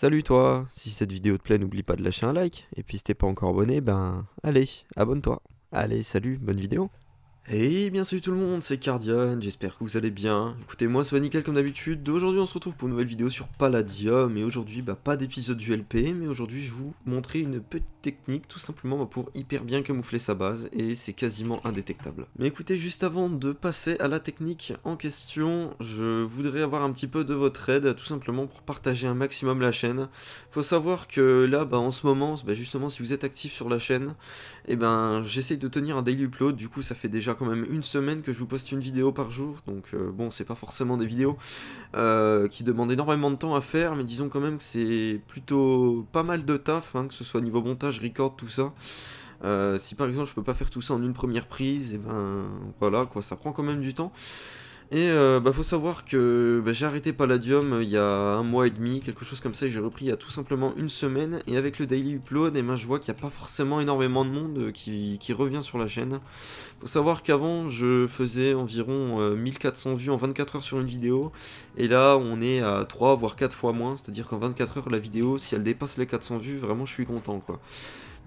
Salut toi Si cette vidéo te plaît, n'oublie pas de lâcher un like, et puis si t'es pas encore abonné, ben allez, abonne-toi. Allez, salut, bonne vidéo et bien salut tout le monde, c'est Cardian, j'espère que vous allez bien. Écoutez, moi c'est Nickel comme d'habitude, aujourd'hui on se retrouve pour une nouvelle vidéo sur Palladium, et aujourd'hui, bah pas d'épisode du LP, mais aujourd'hui je vais vous montrer une petite technique tout simplement bah, pour hyper bien camoufler sa base, et c'est quasiment indétectable. Mais écoutez, juste avant de passer à la technique en question, je voudrais avoir un petit peu de votre aide, tout simplement pour partager un maximum la chaîne. Faut savoir que là, bah en ce moment, bah, justement si vous êtes actif sur la chaîne, et eh ben j'essaye de tenir un daily upload, du coup ça fait déjà quand même une semaine que je vous poste une vidéo par jour, donc euh, bon, c'est pas forcément des vidéos euh, qui demandent énormément de temps à faire, mais disons quand même que c'est plutôt pas mal de taf, hein, que ce soit niveau montage, record, tout ça. Euh, si par exemple je peux pas faire tout ça en une première prise, et eh ben voilà quoi, ça prend quand même du temps. Et euh, bah, faut savoir que bah, j'ai arrêté Palladium euh, il y a un mois et demi, quelque chose comme ça, et j'ai repris il y a tout simplement une semaine. Et avec le daily upload, et eh ben, je vois qu'il n'y a pas forcément énormément de monde euh, qui, revient sur la chaîne. Faut savoir qu'avant, je faisais environ 1400 vues en 24 heures sur une vidéo, et là, on est à 3 voire 4 fois moins, c'est-à-dire qu'en 24 heures, la vidéo, si elle dépasse les 400 vues, vraiment, je suis content quoi.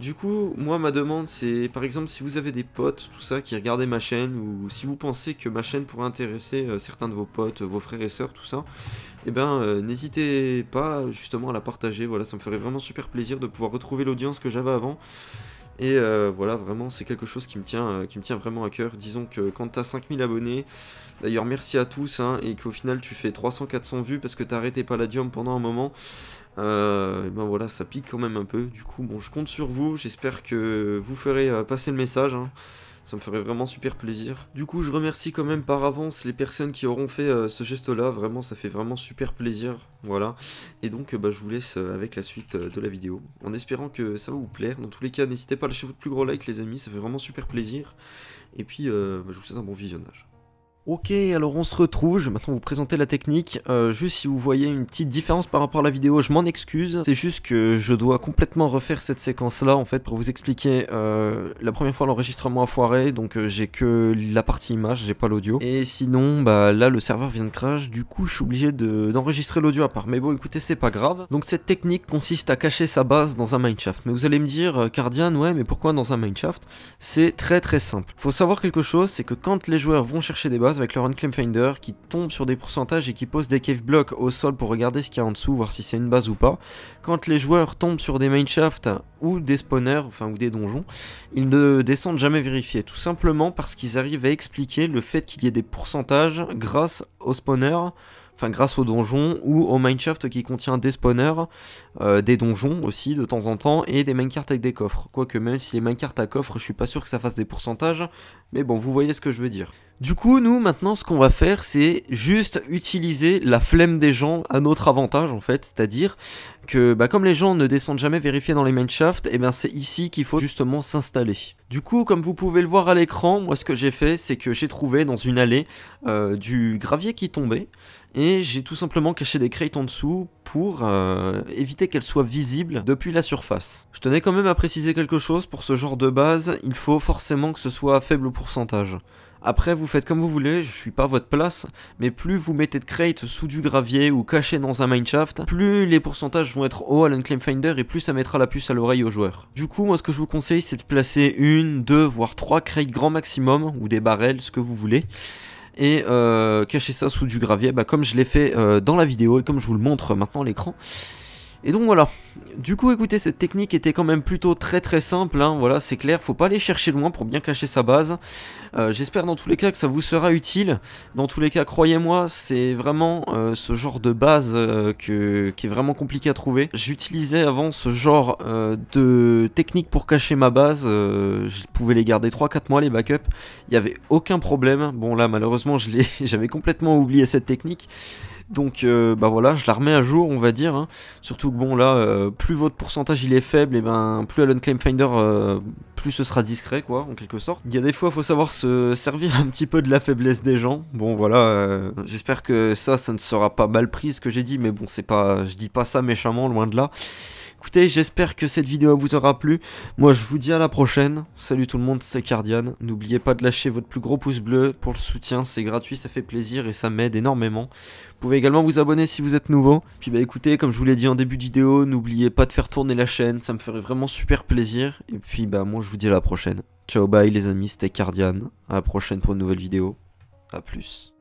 Du coup, moi, ma demande, c'est par exemple si vous avez des potes, tout ça, qui regardaient ma chaîne, ou si vous pensez que ma chaîne pourrait intéresser euh, certains de vos potes, euh, vos frères et sœurs, tout ça, et eh ben, euh, n'hésitez pas justement à la partager. Voilà, ça me ferait vraiment super plaisir de pouvoir retrouver l'audience que j'avais avant. Et euh, voilà, vraiment, c'est quelque chose qui me, tient, euh, qui me tient vraiment à cœur. Disons que quand t'as 5000 abonnés, d'ailleurs merci à tous, hein, et qu'au final tu fais 300-400 vues parce que t'as arrêté Palladium pendant un moment, euh, ben voilà, ça pique quand même un peu. Du coup, bon, je compte sur vous. J'espère que vous ferez passer le message. Hein ça me ferait vraiment super plaisir. Du coup, je remercie quand même par avance les personnes qui auront fait euh, ce geste-là, vraiment, ça fait vraiment super plaisir, voilà. Et donc, euh, bah, je vous laisse euh, avec la suite de la vidéo, en espérant que ça va vous plaire. Dans tous les cas, n'hésitez pas à lâcher votre plus gros like, les amis, ça fait vraiment super plaisir. Et puis, bah, je vous souhaite un bon visionnage. Ok, alors on se retrouve, je vais maintenant vous présenter la technique. Euh, juste si vous voyez une petite différence par rapport à la vidéo, je m'en excuse. C'est juste que je dois complètement refaire cette séquence-là, en fait, pour vous expliquer. Euh, la première fois, l'enregistrement a foiré, donc euh, j'ai que la partie image, j'ai pas l'audio. Et sinon, bah là, le serveur vient de crash, du coup, je suis obligé d'enregistrer l'audio à part. Mais bon, écoutez, c'est pas grave. Donc cette technique consiste à cacher sa base dans un mineshaft. Mais vous allez me dire, Cardian, ouais, mais pourquoi dans un mineshaft C'est très très simple. Faut savoir quelque chose, c'est que quand les joueurs vont chercher des bases, avec le claim Finder qui tombe sur des pourcentages et qui pose des cave blocks au sol pour regarder ce qu'il y a en dessous, voir si c'est une base ou pas. Quand les joueurs tombent sur des mineshafts ou des spawners, enfin ou des donjons, ils ne descendent jamais vérifier, tout simplement parce qu'ils arrivent à expliquer le fait qu'il y ait des pourcentages grâce aux spawners grâce au donjons ou au mineshaft qui contient des spawners, euh, des donjons aussi de temps en temps et des minecarts avec des coffres. Quoique même si les minecarts à coffres, je suis pas sûr que ça fasse des pourcentages, mais bon, vous voyez ce que je veux dire. Du coup, nous maintenant, ce qu'on va faire, c'est juste utiliser la flemme des gens à notre avantage en fait, c'est-à-dire que bah, comme les gens ne descendent jamais vérifier dans les mineshafts, et eh bien c'est ici qu'il faut justement s'installer. Du coup, comme vous pouvez le voir à l'écran, moi ce que j'ai fait, c'est que j'ai trouvé dans une allée euh, du gravier qui tombait et j'ai tout simplement caché des crates en dessous pour euh, éviter qu'elles soient visibles depuis la surface. Je tenais quand même à préciser quelque chose, pour ce genre de base, il faut forcément que ce soit à faible pourcentage. Après, vous faites comme vous voulez, je suis pas à votre place, mais plus vous mettez de crates sous du gravier ou caché dans un mineshaft, plus les pourcentages vont être hauts à l'unclaim finder et plus ça mettra la puce à l'oreille au joueur. Du coup, moi ce que je vous conseille, c'est de placer une, deux, voire trois crates grand maximum, ou des barrels, ce que vous voulez, et euh, cacher ça sous du gravier, bah, comme je l'ai fait euh, dans la vidéo et comme je vous le montre maintenant à l'écran. Et donc voilà, du coup écoutez cette technique était quand même plutôt très très simple, hein. voilà c'est clair, faut pas aller chercher loin pour bien cacher sa base. Euh, j'espère dans tous les cas que ça vous sera utile, dans tous les cas croyez-moi c'est vraiment euh, ce genre de base euh, qui est vraiment compliqué à trouver. J'utilisais avant ce genre de technique pour cacher ma base, je pouvais les garder 3-4 mois les backups, il n'y avait aucun problème, bon là malheureusement j'avais complètement oublié cette technique. Donc euh, bah voilà, je la remets à jour, on va dire. Hein. Surtout que bon là, euh, plus votre pourcentage il est faible, et ben plus à Claim Finder, euh, plus ce sera discret quoi, en quelque sorte. Il y a des fois, il faut savoir se servir un petit peu de la faiblesse des gens. Bon voilà, j'espère que ça, ça ne sera pas mal pris ce que j'ai dit, mais bon c'est pas, je dis pas ça méchamment, loin de là. Écoutez, j'espère que cette vidéo vous aura plu. Moi, je vous dis à la prochaine. Salut tout le monde, c'est Cardian. N'oubliez pas de lâcher votre plus gros pouce bleu pour le soutien. C'est gratuit, ça fait plaisir et ça m'aide énormément. Vous pouvez également vous abonner si vous êtes nouveau. Puis bah écoutez, comme je vous l'ai dit en début de vidéo, n'oubliez pas de faire tourner la chaîne. Ça me ferait vraiment super plaisir. Et puis bah moi, je vous dis à la prochaine. Ciao, bye les amis, c'était Cardian. À la prochaine pour une nouvelle vidéo. A plus.